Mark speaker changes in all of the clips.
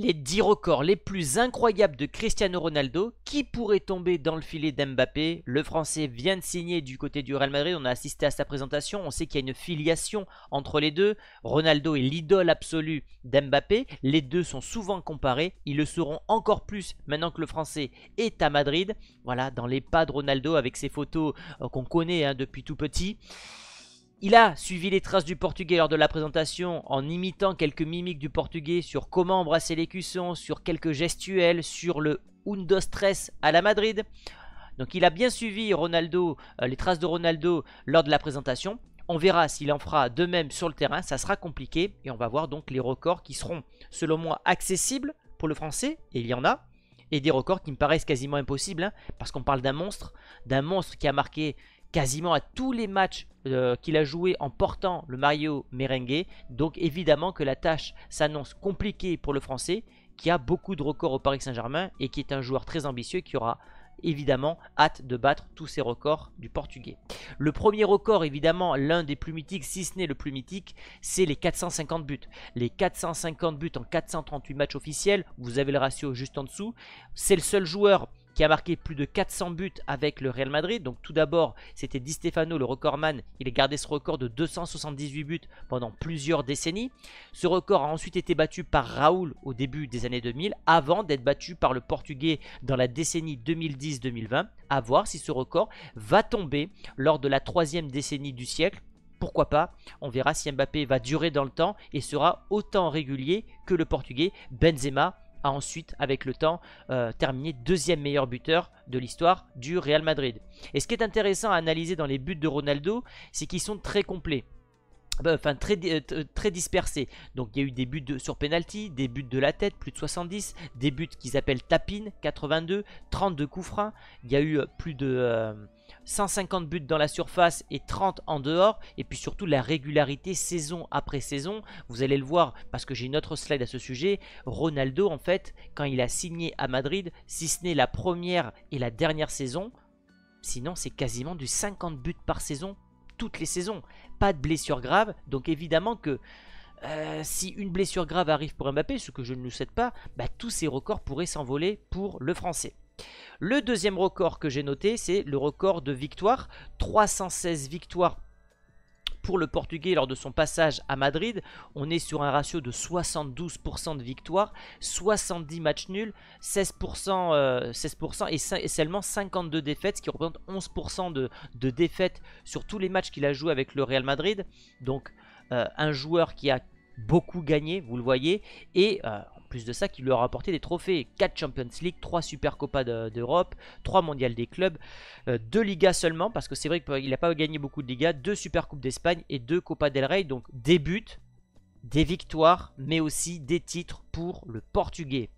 Speaker 1: les 10 records les plus incroyables de Cristiano Ronaldo. Qui pourrait tomber dans le filet d'Mbappé Le Français vient de signer du côté du Real Madrid. On a assisté à sa présentation. On sait qu'il y a une filiation entre les deux. Ronaldo est l'idole absolue d'Mbappé. Les deux sont souvent comparés. Ils le seront encore plus maintenant que le Français est à Madrid. Voilà, dans les pas de Ronaldo avec ses photos euh, qu'on connaît hein, depuis tout petit. Il a suivi les traces du portugais lors de la présentation en imitant quelques mimiques du portugais sur comment embrasser l'écusson, sur quelques gestuels, sur le Undo Stress à la Madrid. Donc il a bien suivi Ronaldo, euh, les traces de Ronaldo lors de la présentation. On verra s'il en fera de même sur le terrain, ça sera compliqué et on va voir donc les records qui seront selon moi accessibles pour le français, et il y en a, et des records qui me paraissent quasiment impossibles, hein, parce qu'on parle d'un monstre, d'un monstre qui a marqué quasiment à tous les matchs euh, qu'il a joué en portant le Mario merengue. Donc évidemment que la tâche s'annonce compliquée pour le français qui a beaucoup de records au Paris Saint-Germain et qui est un joueur très ambitieux qui aura évidemment hâte de battre tous ces records du portugais. Le premier record évidemment l'un des plus mythiques si ce n'est le plus mythique c'est les 450 buts. Les 450 buts en 438 matchs officiels, vous avez le ratio juste en dessous, c'est le seul joueur qui a marqué plus de 400 buts avec le Real Madrid. Donc tout d'abord, c'était Di Stefano, le recordman. Il a gardé ce record de 278 buts pendant plusieurs décennies. Ce record a ensuite été battu par Raoul au début des années 2000, avant d'être battu par le Portugais dans la décennie 2010-2020. À voir si ce record va tomber lors de la troisième décennie du siècle pourquoi pas On verra si Mbappé va durer dans le temps et sera autant régulier que le portugais Benzema a ensuite, avec le temps, euh, terminé deuxième meilleur buteur de l'histoire du Real Madrid. Et ce qui est intéressant à analyser dans les buts de Ronaldo, c'est qu'ils sont très complets bah, enfin très, euh, très dispersés. Donc il y a eu des buts sur penalty, des buts de la tête, plus de 70, des buts qu'ils appellent tapine, 82, 32 coups francs. Il y a eu euh, plus de, 150 buts dans la surface et 30 en dehors. Et puis surtout la régularité saison après saison. Vous allez le voir parce que j'ai une autre slide à ce sujet. Ronaldo, en fait, quand il a signé à Madrid, si ce n'est la première et la dernière saison, sinon c'est quasiment du 50 buts par saison, toutes les saisons. Pas de blessure grave, donc évidemment que euh, si une blessure grave arrive pour Mbappé, ce que je ne nous souhaite pas, bah, tous ces records pourraient s'envoler pour le français. Le deuxième record que j'ai noté, c'est le record de victoires. 316 victoires pour le Portugais lors de son passage à Madrid. On est sur un ratio de 72% de victoires, 70 matchs nuls, 16%, euh, et, seulement 52 défaites, ce qui représente 11% de, défaites sur tous les matchs qu'il a joué avec le Real Madrid. Donc euh, un joueur qui a beaucoup gagné, vous le voyez, et euh, en plus de ça, qui lui a rapporté des trophées 4 Champions League, 3 Super Copa d'Europe, 3 Mondiales des clubs, 2 euh, Ligas seulement, parce que c'est vrai qu'il n'a pas gagné beaucoup de Ligas, 2 Super Coupes d'Espagne et 2 Copa del Rey, donc des buts, des victoires, mais aussi des titres pour le Portugais.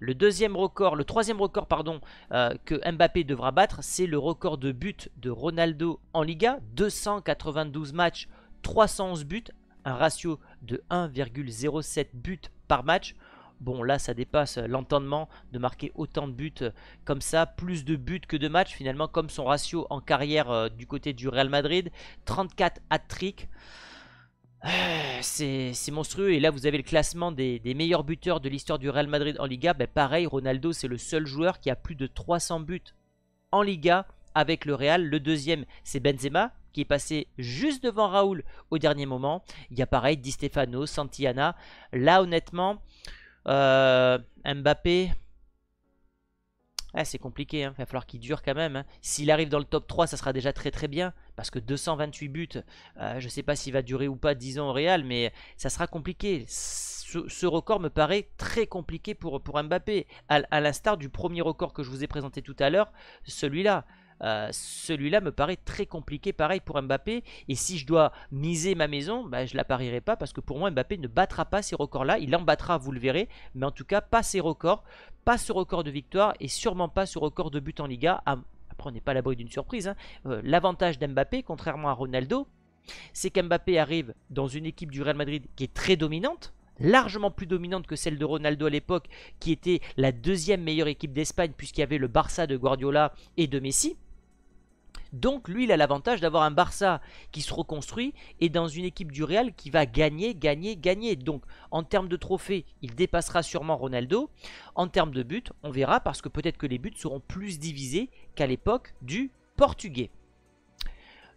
Speaker 1: Le deuxième record, le troisième record pardon, euh, que Mbappé devra battre, c'est le record de buts de Ronaldo en Liga, 292 matchs, 311 buts un ratio de 1,07 buts par match. Bon là ça dépasse l'entendement de marquer autant de buts comme ça, plus de buts que de matchs finalement comme son ratio en carrière euh, du côté du Real Madrid, 34 hat trick C'est monstrueux. Et là, vous avez le classement des, meilleurs buteurs de l'histoire du Real Madrid en Liga. Ben, pareil, Ronaldo, c'est le seul joueur qui a plus de 300 buts en Liga avec le Real. Le deuxième, c'est Benzema, qui est passé juste devant Raoul au dernier moment. Il y a pareil, Di Stefano, Santillana. Là, honnêtement, euh, Mbappé... Ah, c'est compliqué, il hein. va falloir qu'il dure quand même. Hein. S'il arrive dans le top 3, ça sera déjà très très bien. Parce que 228 buts, euh, je ne sais pas s'il va durer ou pas 10 ans au Real, mais ça sera compliqué. Ce, record me paraît très compliqué pour, pour Mbappé. À, à l'instar du premier record que je vous ai présenté tout à l'heure, celui-là. Euh, celui-là me paraît très compliqué, pareil pour Mbappé. Et si je dois miser ma maison, bah, je ne la parierai pas parce que pour moi, Mbappé ne battra pas ces records-là. Il en battra, vous le verrez, mais en tout cas, pas ces records, pas ce record de victoire et sûrement pas ce record de but en Liga. Ah, après, on n'est pas à l'abri d'une surprise. Hein. Euh, l'avantage d'Mbappé, contrairement à Ronaldo, c'est qu'Mbappé arrive dans une équipe du Real Madrid qui est très dominante, largement plus dominante que celle de Ronaldo à l'époque, qui était la deuxième meilleure équipe d'Espagne puisqu'il y avait le Barça de Guardiola et de Messi. Donc lui, il a l'avantage d'avoir un Barça qui se reconstruit et dans une équipe du Real qui va gagner, gagner, gagner. Donc en termes de trophées, il dépassera sûrement Ronaldo. En termes de buts, on verra parce que peut-être que les buts seront plus divisés qu'à l'époque du Portugais.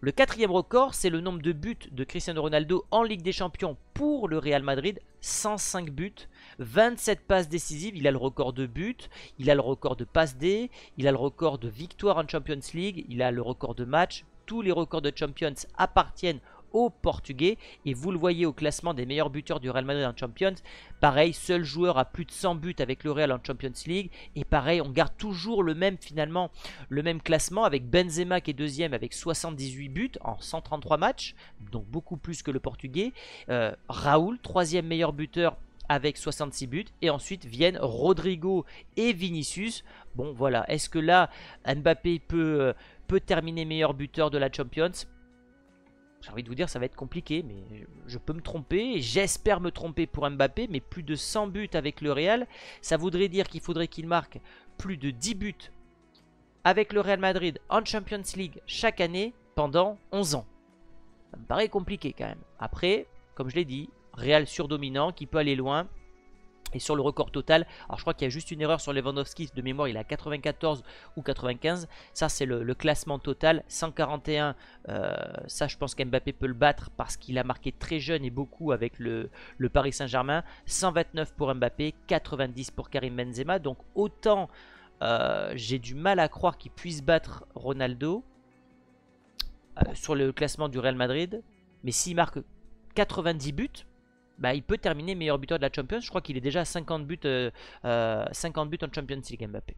Speaker 1: Le quatrième record, c'est le nombre de buts de Cristiano Ronaldo en Ligue des Champions pour le Real Madrid. 105 buts, 27 passes décisives, il a le record de buts, il a le record de passes D, il a le record de victoires en Champions League, il a le record de matchs. Tous les records de Champions appartiennent au Portugais. Et vous le voyez au classement des meilleurs buteurs du Real Madrid en Champions. Pareil, seul joueur à plus de 100 buts avec le Real en Champions League. Et pareil, on garde toujours le même finalement, le même classement avec Benzema qui est deuxième avec 78 buts en 133 matchs. Donc beaucoup plus que le Portugais. Euh, Raoul, troisième meilleur buteur avec 66 buts. Et ensuite viennent Rodrigo et Vinicius. Bon voilà, est-ce que là Mbappé peut, euh, peut terminer meilleur buteur de la Champions j'ai envie de vous dire, ça va être compliqué, mais je peux me tromper. J'espère me tromper pour Mbappé, mais plus de 100 buts avec le Real, ça voudrait dire qu'il faudrait qu'il marque plus de 10 buts avec le Real Madrid en Champions League chaque année pendant 11 ans. Ça me paraît compliqué quand même. Après, comme je l'ai dit, Real surdominant qui peut aller loin, et sur le record total, alors je crois qu'il y a juste une erreur sur Lewandowski, de mémoire il a 94 ou 95, ça c'est le, classement total, 141, euh, ça je pense qu'Mbappé peut le battre parce qu'il a marqué très jeune et beaucoup avec le, Paris Saint-Germain, 129 pour Mbappé, 90 pour Karim Benzema, donc autant euh, j'ai du mal à croire qu'il puisse battre Ronaldo euh, sur le classement du Real Madrid, mais s'il marque 90 buts, bah, il peut terminer meilleur buteur de la Champions. Je crois qu'il est déjà à 50 buts, 50 euh, euh, buts en Champions League Mbappé.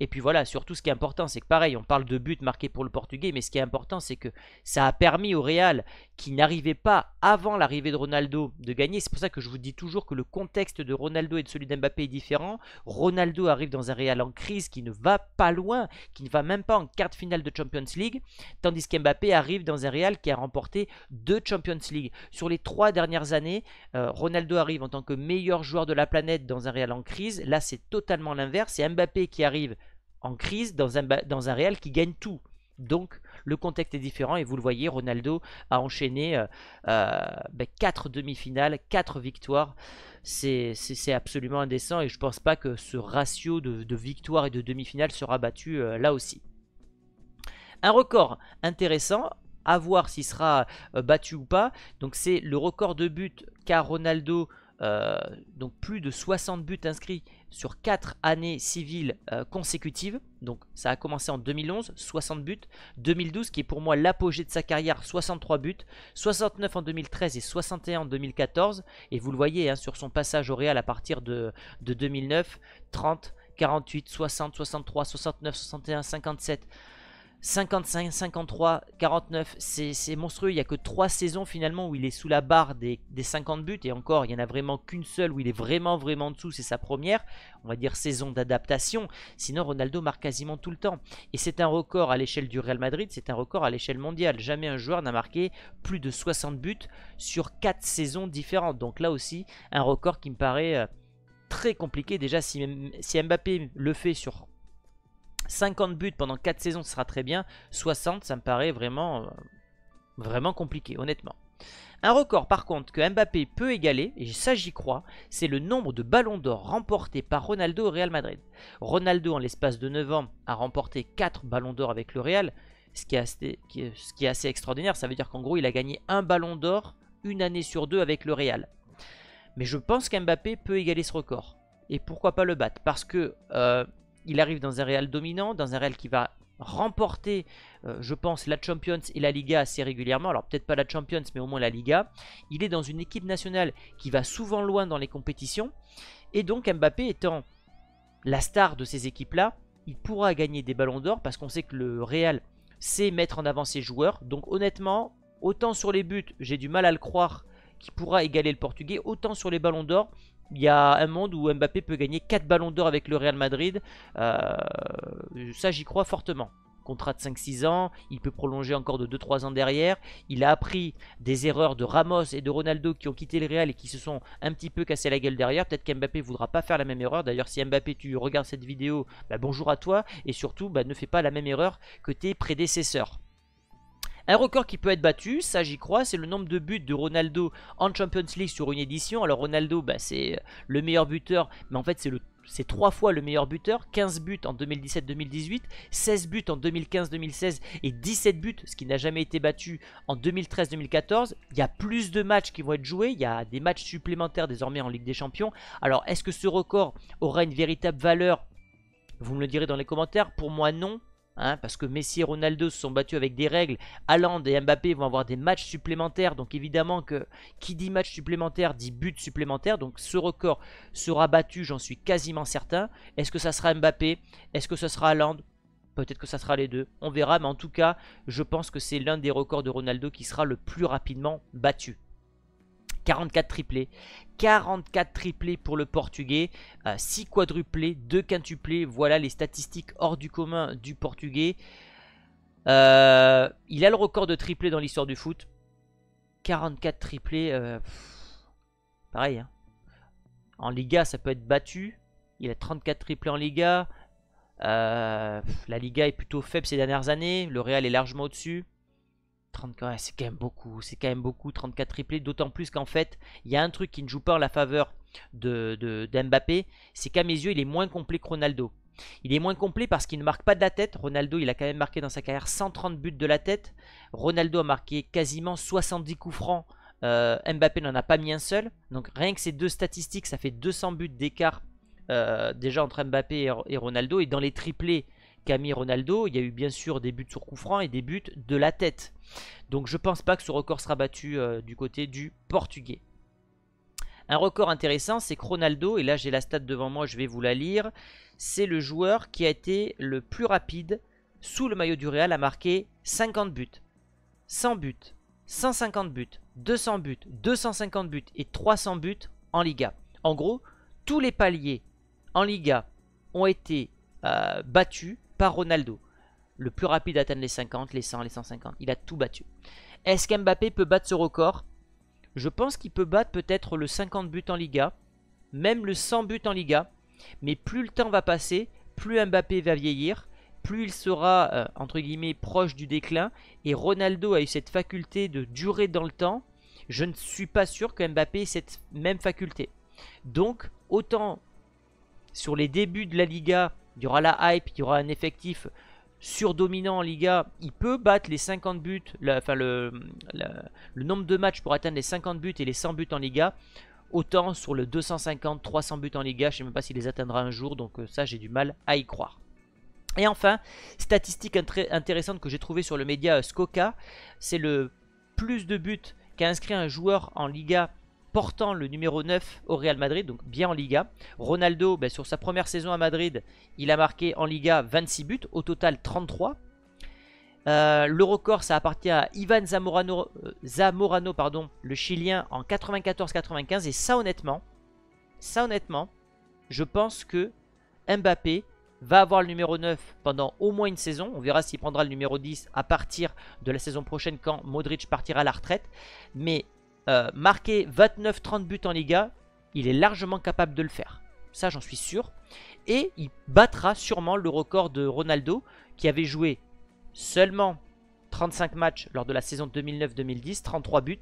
Speaker 1: Et puis voilà, surtout ce qui est important, c'est que pareil, on parle de buts marqués pour le Portugais, mais ce qui est important, c'est que ça a permis au Real, qui n'arrivait pas avant l'arrivée de Ronaldo de gagner. C'est pour ça que je vous dis toujours que le contexte de Ronaldo et de celui d'Mbappé est différent. Ronaldo arrive dans un Real en crise qui ne va pas loin, qui ne va même pas en quart de finale de Champions League, tandis qu'Mbappé arrive dans un Real qui a remporté deux Champions League. Sur les trois dernières années, euh, Ronaldo arrive en tant que meilleur joueur de la planète dans un Real en crise. Là, c'est totalement l'inverse. C'est Mbappé qui arrive en crise dans un, dans un Real qui gagne tout. Donc, le contexte est différent et vous le voyez, Ronaldo a enchaîné 4 euh, euh, ben, demi-finales, 4 victoires. C'est absolument indécent et je ne pense pas que ce ratio de, victoire victoires et de demi-finales sera battu euh, là aussi. Un record intéressant, à voir s'il sera battu ou pas. Donc c'est le record de but qu'a Ronaldo euh, donc plus de 60 buts inscrits sur 4 années civiles euh, consécutives. Donc ça a commencé en 2011, 60 buts. 2012 qui est pour moi l'apogée de sa carrière, 63 buts. 69 en 2013 et 61 en 2014. Et vous le voyez hein, sur son passage au Real à partir de, de 2009, 30, 48, 60, 63, 69, 61, 57. 55, 53, 49, c'est monstrueux. Il n'y a que 3 saisons finalement où il est sous la barre des, 50 buts. Et encore, il n'y en a vraiment qu'une seule où il est vraiment, vraiment en dessous. C'est sa première, on va dire, saison d'adaptation. Sinon, Ronaldo marque quasiment tout le temps. Et c'est un record à l'échelle du Real Madrid, c'est un record à l'échelle mondiale. Jamais un joueur n'a marqué plus de 60 buts sur 4 saisons différentes. Donc là aussi, un record qui me paraît euh, très compliqué. Déjà, si, si Mbappé le fait sur 50 buts pendant 4 saisons, ce sera très bien. 60, ça me paraît vraiment, euh, vraiment compliqué, honnêtement. Un record par contre que Mbappé peut égaler, et ça j'y crois, c'est le nombre de ballons d'or remportés par Ronaldo au Real Madrid. Ronaldo en l'espace de 9 ans a remporté 4 ballons d'or avec le Real, ce qui, est assez, extraordinaire, ça veut dire qu'en gros il a gagné un ballon d'or une année sur deux avec le Real. Mais je pense qu'Mbappé peut égaler ce record. Et pourquoi pas le battre Parce que euh, il arrive dans un Real dominant, dans un Real qui va remporter, euh, je pense, la Champions et la Liga assez régulièrement. Alors peut-être pas la Champions, mais au moins la Liga. Il est dans une équipe nationale qui va souvent loin dans les compétitions. Et donc Mbappé étant la star de ces équipes-là, il pourra gagner des ballons d'or parce qu'on sait que le Real sait mettre en avant ses joueurs. Donc honnêtement, autant sur les buts, j'ai du mal à le croire qu'il pourra égaler le portugais, autant sur les ballons d'or, il y a un monde où Mbappé peut gagner 4 ballons d'or avec le Real Madrid. Euh, ça, j'y crois fortement. Contrat de 5-6 ans, il peut prolonger encore de 2-3 ans derrière. Il a appris des erreurs de Ramos et de Ronaldo qui ont quitté le Real et qui se sont un petit peu cassé la gueule derrière. Peut-être qu'Mbappé ne voudra pas faire la même erreur. D'ailleurs, si Mbappé, tu regardes cette vidéo, bah, bonjour à toi. Et surtout, bah, ne fais pas la même erreur que tes prédécesseurs. Un record qui peut être battu, ça j'y crois, c'est le nombre de buts de Ronaldo en Champions League sur une édition. Alors Ronaldo, bah, c'est euh, le meilleur buteur, mais en fait c'est le c'est trois fois le meilleur buteur, 15 buts en 2017-2018, 16 buts en 2015-2016 et 17 buts, ce qui n'a jamais été battu en 2013-2014. Il y a plus de matchs qui vont être joués, il y a des matchs supplémentaires désormais en Ligue des Champions. Alors est-ce que ce record aura une véritable valeur vous me le direz dans les commentaires. Pour moi, non, Hein, parce que Messi et Ronaldo se sont battus avec des règles. Haaland et Mbappé vont avoir des matchs supplémentaires. Donc évidemment que qui dit match supplémentaire dit but supplémentaire. Donc ce record sera battu, j'en suis quasiment certain. Est-ce que ça sera Mbappé Est-ce que ça sera Haaland Peut-être que ça sera les deux. On verra. Mais en tout cas, je pense que c'est l'un des records de Ronaldo qui sera le plus rapidement battu. 44 triplés. 44 triplés pour le portugais, 6 euh, quadruplés, 2 quintuplés. Voilà les statistiques hors du commun du portugais. Euh, il a le record de triplés dans l'histoire du foot. 44 triplés. Euh, pareil. Hein. En Liga, ça peut être battu. Il a 34 triplés en Liga. la Liga est plutôt faible ces dernières années. Le Real est largement au-dessus c'est quand même beaucoup, c'est quand même beaucoup, 34 triplés, d'autant plus qu'en fait, il y a un truc qui ne joue pas en la faveur de, c'est qu'à mes yeux, il est moins complet que Ronaldo. Il est moins complet parce qu'il ne marque pas de la tête. Ronaldo, il a quand même marqué dans sa carrière 130 buts de la tête. Ronaldo a marqué quasiment 70 coups francs. Euh, Mbappé n'en a pas mis un seul. Donc rien que ces deux statistiques, ça fait 200 buts d'écart euh, déjà entre Mbappé et, Ronaldo. Et dans les triplés, Camille Ronaldo, il y a eu bien sûr des buts sur coup franc et des buts de la tête. Donc je pense pas que ce record sera battu euh, du côté du portugais. Un record intéressant, c'est que Ronaldo, et là j'ai la stat devant moi, je vais vous la lire, c'est le joueur qui a été le plus rapide sous le maillot du Real à marquer 50 buts, 100 buts, 150 buts, 200 buts, 250 buts et 300 buts en Liga. En gros, tous les paliers en Liga ont été euh, battus Ronaldo. Le plus rapide à atteindre les 50, les 100, les 150. Il a tout battu. Est-ce qu'Mbappé peut battre ce record Je pense qu'il peut battre peut-être le 50 buts en Liga, même le 100 buts en Liga. Mais plus le temps va passer, plus Mbappé va vieillir, plus il sera euh, entre guillemets proche du déclin. Et Ronaldo a eu cette faculté de durer dans le temps. Je ne suis pas sûr que Mbappé ait cette même faculté. Donc autant sur les débuts de la Liga, il y aura la hype, il y aura un effectif surdominant en Liga, il peut battre les 50 buts, enfin le, le, nombre de matchs pour atteindre les 50 buts et les 100 buts en Liga. Autant sur le 250, 300 buts en Liga, je ne sais même pas s'il les atteindra un jour, donc euh, ça j'ai du mal à y croire. Et enfin, statistique intéressante que j'ai trouvée sur le média euh, Skoka, c'est le plus de buts qu'a inscrit un joueur en Liga portant le numéro 9 au Real Madrid, donc bien en Liga. Ronaldo, ben, sur sa première saison à Madrid, il a marqué en Liga 26 buts, au total 33. Euh, le record, ça appartient à Ivan Zamorano, euh, Zamorano pardon, le Chilien, en 94-95. Et ça, honnêtement, ça, honnêtement, je pense que Mbappé va avoir le numéro 9 pendant au moins une saison. On verra s'il prendra le numéro 10 à partir de la saison prochaine quand Modric partira à la retraite. Mais euh, marquer 29-30 buts en Liga, il est largement capable de le faire. Ça, j'en suis sûr. Et il battra sûrement le record de Ronaldo, qui avait joué seulement 35 matchs lors de la saison 2009-2010, 33 buts.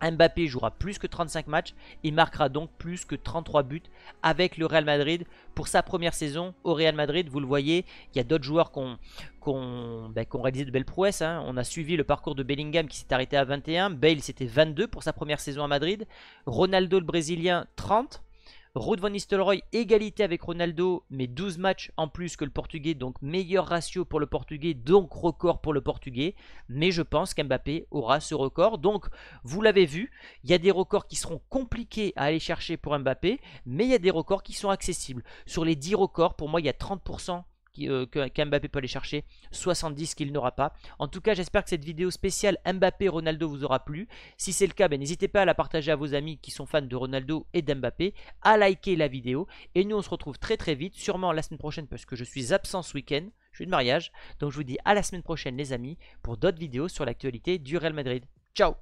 Speaker 1: Mbappé jouera plus que 35 matchs et marquera donc plus que 33 buts avec le Real Madrid pour sa première saison au Real Madrid. Vous le voyez, il y a d'autres joueurs qui ont, ben, réalisé de belles prouesses. Hein. On a suivi le parcours de Bellingham qui s'est arrêté à 21. Bale, c'était 22 pour sa première saison à Madrid. Ronaldo, le Brésilien, 30. Ruth van Nistelrooy, égalité avec Ronaldo, mais 12 matchs en plus que le Portugais, donc meilleur ratio pour le Portugais, donc record pour le Portugais. Mais je pense qu'Mbappé aura ce record. Donc, vous l'avez vu, il y a des records qui seront compliqués à aller chercher pour Mbappé, mais il y a des records qui sont accessibles. Sur les 10 records, pour moi, il y a 30% euh, Mbappé peut aller chercher, 70 qu'il n'aura pas. En tout cas, j'espère que cette vidéo spéciale Mbappé-Ronaldo vous aura plu. Si c'est le cas, ben, n'hésitez pas à la partager à vos amis qui sont fans de Ronaldo et d'Mbappé, à liker la vidéo. Et nous, on se retrouve très très vite, sûrement la semaine prochaine parce que je suis absent ce week-end, je suis de mariage. Donc je vous dis à la semaine prochaine les amis pour d'autres vidéos sur l'actualité du Real Madrid. Ciao